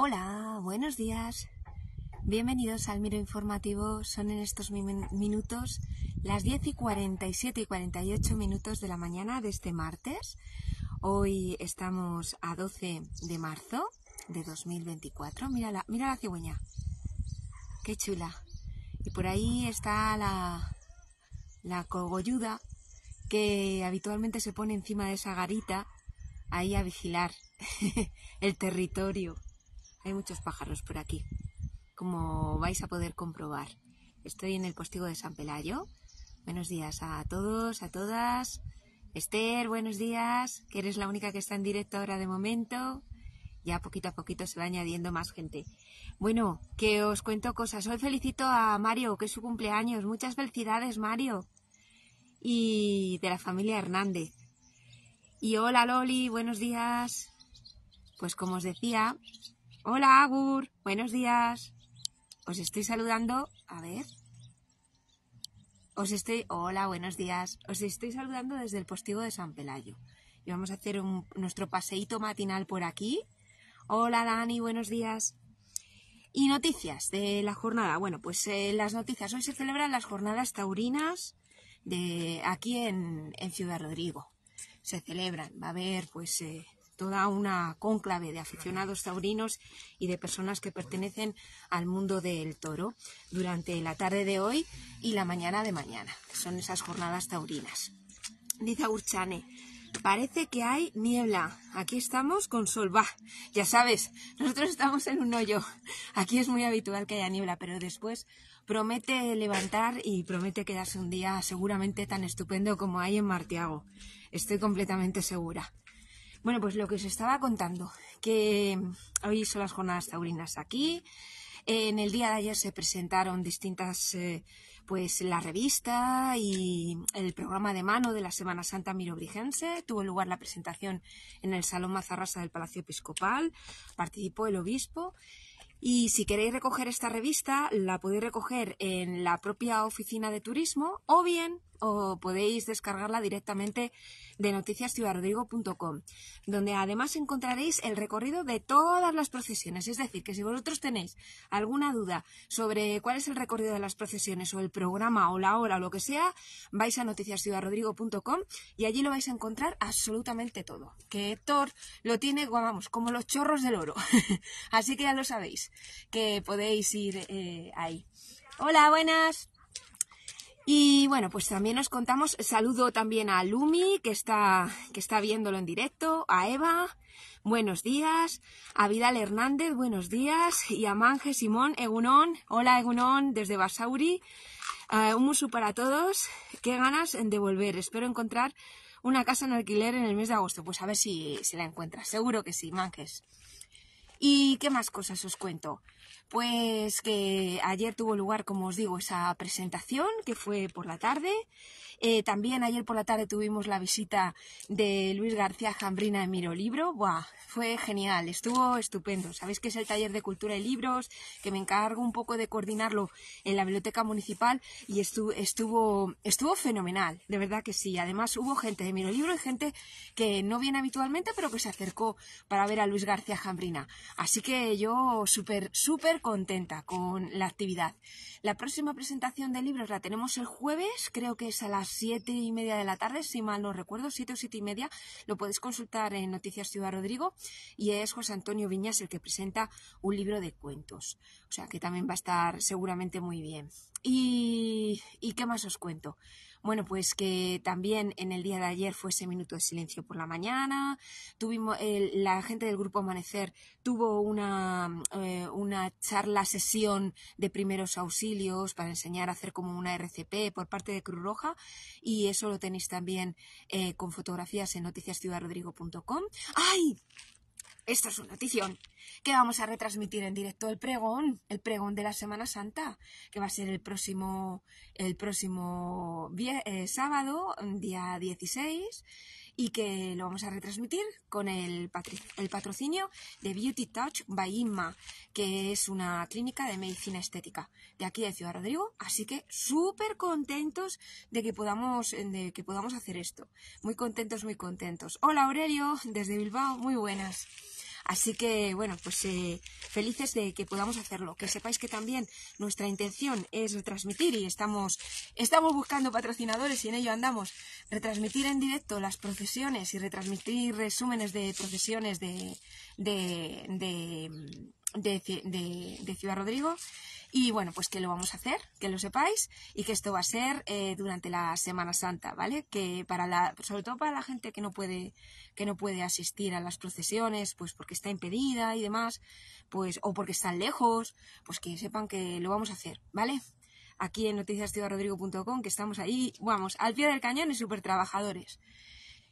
Hola, buenos días. Bienvenidos al Miro Informativo. Son en estos minutos las 10 y 47 y 48 minutos de la mañana de este martes. Hoy estamos a 12 de marzo de 2024. Mira la, mira la cigüeña. Qué chula. Y por ahí está la, la cogolluda que habitualmente se pone encima de esa garita ahí a vigilar el territorio hay muchos pájaros por aquí, como vais a poder comprobar. Estoy en el postigo de San Pelayo. Buenos días a todos, a todas. Esther, buenos días, que eres la única que está en directo ahora de momento. Ya poquito a poquito se va añadiendo más gente. Bueno, que os cuento cosas. Hoy felicito a Mario, que es su cumpleaños. Muchas felicidades, Mario. Y de la familia Hernández. Y hola, Loli, buenos días. Pues como os decía, Hola, Agur. Buenos días. Os estoy saludando. A ver. Os estoy. Hola, buenos días. Os estoy saludando desde el postigo de San Pelayo. Y vamos a hacer nuestro paseíto matinal por aquí. Hola, Dani. Buenos días. Y noticias de la jornada. Bueno, pues eh, las noticias. Hoy se celebran las jornadas taurinas de aquí en, Ciudad Rodrigo. Se celebran. Va a haber, pues. Eh, toda una cónclave de aficionados taurinos y de personas que pertenecen al mundo del toro durante la tarde de hoy y la mañana de mañana, que son esas jornadas taurinas. Dice Urchane, Parece que hay niebla. Aquí estamos con sol. va, ya sabes, nosotros estamos en un hoyo. Aquí es muy habitual que haya niebla, pero después promete levantar y promete quedarse un día seguramente tan estupendo como hay en Martiago. Estoy completamente segura. Bueno, pues lo que os estaba contando, que mm, hoy son las jornadas taurinas aquí. En el día de ayer se presentaron distintas, eh, pues la revista y el programa de mano de la Semana Santa Mirobrigense. Tuvo lugar la presentación en el Salón Mazarrasa del Palacio Episcopal. Participó el obispo. Y si queréis recoger esta revista, la podéis recoger en la propia oficina de turismo o bien o podéis descargarla directamente de noticiasciudadrodrigo.com, donde además encontraréis el recorrido de todas las procesiones. Es decir, que si vosotros tenéis alguna duda sobre cuál es el recorrido de las procesiones o el programa o la hora o lo que sea, vais a noticiasciudadrodrigo.com y allí lo vais a encontrar absolutamente todo. Que Héctor lo tiene, vamos, como los chorros del oro. Así que ya lo sabéis, que podéis ir eh, ahí. Hola, buenas. Y bueno, pues también os contamos, saludo también a Lumi, que está, que está viéndolo en directo, a Eva, buenos días, a Vidal Hernández, buenos días, y a Manges, Simón, Egunón, hola Egunón, desde Basauri, eh, un musu para todos, qué ganas de volver, espero encontrar una casa en alquiler en el mes de agosto, pues a ver si, se la encuentras, seguro que sí, Manjes. ¿Y qué más cosas os cuento? Pues que ayer tuvo lugar, como os digo, esa presentación que fue por la tarde. Eh, también ayer por la tarde tuvimos la visita de Luis García Jambrina en Libro Buah, fue genial, estuvo estupendo. Sabéis que es el taller de cultura y libros, que me encargo un poco de coordinarlo en la biblioteca municipal y estuvo, estuvo, estuvo fenomenal, de verdad que sí. Además hubo gente de Libro y gente que no viene habitualmente, pero que se acercó para ver a Luis García Jambrina. Así que yo súper, súper contenta con la actividad. La próxima presentación de libros la tenemos el jueves, creo que es a las siete y media de la tarde, si mal no recuerdo, siete o siete y media. Lo podéis consultar en Noticias Ciudad Rodrigo y es José Antonio Viñas el que presenta un libro de cuentos. O sea que también va a estar seguramente muy bien. y qué más os cuento? Bueno, pues que también en el día de ayer fue ese minuto de silencio por la mañana, tuvimos la gente del grupo Amanecer tuvo una, eh, una charla sesión de primeros auxilios para enseñar a hacer como una RCP por parte de Cruz Roja y eso lo tenéis también eh, con fotografías en noticiasciudadrodrigo.com. ¡Ay! Esta es una notición. Que vamos a retransmitir en directo el pregón, el pregón de la Semana Santa, que va a ser el próximo, el próximo eh, sábado, mm, día 16, y que lo vamos a retransmitir con el, el patrocinio de Beauty Touch by Inma, que es una clínica de medicina estética de aquí de Ciudad Rodrigo. Así que súper contentos de que, podamos, de que podamos hacer esto. Muy contentos, muy contentos. Hola Aurelio, desde Bilbao, muy buenas. Así que, bueno, pues eh, felices de que podamos hacerlo. Que sepáis que también nuestra intención es retransmitir y estamos, estamos buscando patrocinadores y en ello andamos. Retransmitir en directo las procesiones y retransmitir resúmenes de procesiones de, de de, Ciudad Rodrigo. Y bueno, pues que lo vamos a hacer, que lo sepáis, y que esto va a ser eh, durante la Semana Santa, ¿vale? Que para la, sobre todo para la gente que no puede, que no puede asistir a las procesiones, pues porque está impedida y demás, pues, o porque están lejos, pues que sepan que lo vamos a hacer, ¿vale? Aquí en noticiasciudadrodrigo.com, que estamos ahí, vamos, al pie del cañón y súper trabajadores.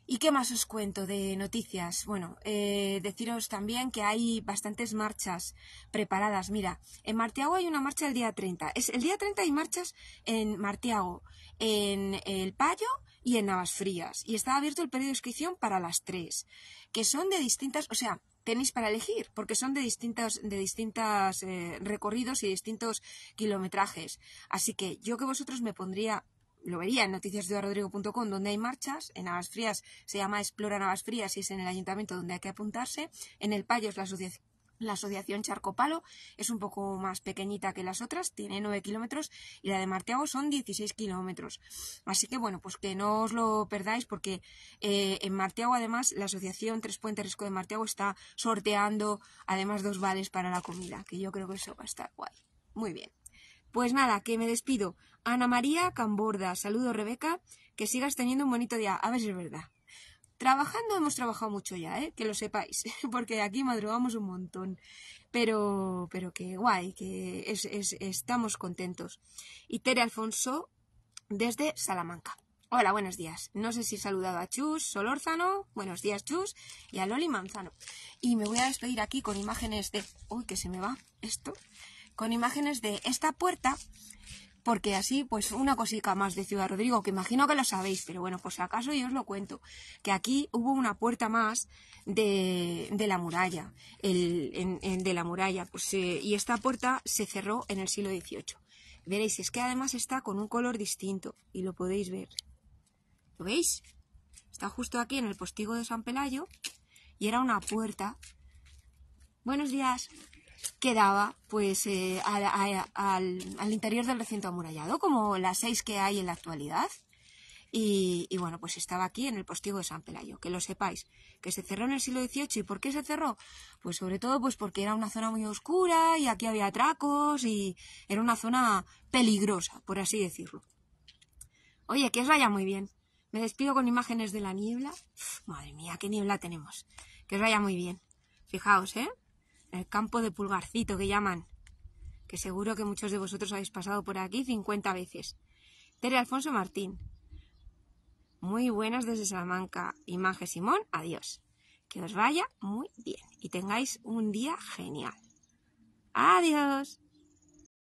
¿Y qué más os cuento de noticias? Bueno, eh, deciros también que hay bastantes marchas preparadas. Mira, en Martiago hay una marcha el día 30. Es, el día 30 hay marchas en Martiago, en El Payo y en Navas Frías. Y está abierto el periodo de inscripción para las tres, que son de distintas, o sea, tenéis para elegir, porque son de distintas, de distintas eh, recorridos y distintos kilometrajes. Así que yo que vosotros me pondría lo vería en noticiasdeorodrigo.com donde hay marchas, en Navas Frías se llama Explora Navas Frías y es en el ayuntamiento donde hay que apuntarse, en el Payos la asociación la asociación Charco Palo es un poco más pequeñita que las otras, tiene 9 kilómetros y la de Marteago son 16 kilómetros. Así que bueno, pues que no os lo perdáis porque eh, en Marteago además la asociación Tres Puentes Risco de Marteago está sorteando además dos vales para la comida, que yo creo que eso va a estar guay. Muy bien. Pues nada, que me despido. Ana María Camborda, saludo Rebeca, que sigas teniendo un bonito día, a ver si es verdad. Trabajando hemos trabajado mucho ya, ¿eh? que lo sepáis, porque aquí madrugamos un montón. Pero, pero que guay, que estamos contentos. Y Tere Alfonso, desde Salamanca. Hola, buenos días. No sé si he saludado a Chus Solórzano, buenos días Chus, y a Loli Manzano. Y me voy a despedir aquí con imágenes de... Uy, que se me va esto con imágenes de esta puerta, porque así, pues una cosica más de Ciudad Rodrigo, que imagino que lo sabéis, pero bueno, pues acaso yo os lo cuento, que aquí hubo una puerta más de, la muralla, de la muralla, pues, y esta puerta se cerró en el siglo XVIII. Veréis, es que además está con un color distinto, y lo podéis ver. ¿Lo veis? Está justo aquí en el postigo de San Pelayo, y era una puerta. Buenos días quedaba pues eh, al, interior del recinto amurallado, como las seis que hay en la actualidad. Y, bueno, pues estaba aquí en el postigo de San Pelayo, que lo sepáis, que se cerró en el siglo XVIII. ¿Y por qué se cerró? Pues sobre todo pues porque era una zona muy oscura y aquí había atracos y era una zona peligrosa, por así decirlo. Oye, que os vaya muy bien. Me despido con imágenes de la niebla. madre mía, qué niebla tenemos. Que os vaya muy bien. Fijaos, ¿eh? el campo de Pulgarcito que llaman, que seguro que muchos de vosotros habéis pasado por aquí 50 veces. Tere Alfonso Martín. Muy buenas desde Salamanca. Imagen Simón, adiós. Que os vaya muy bien y tengáis un día genial. Adiós.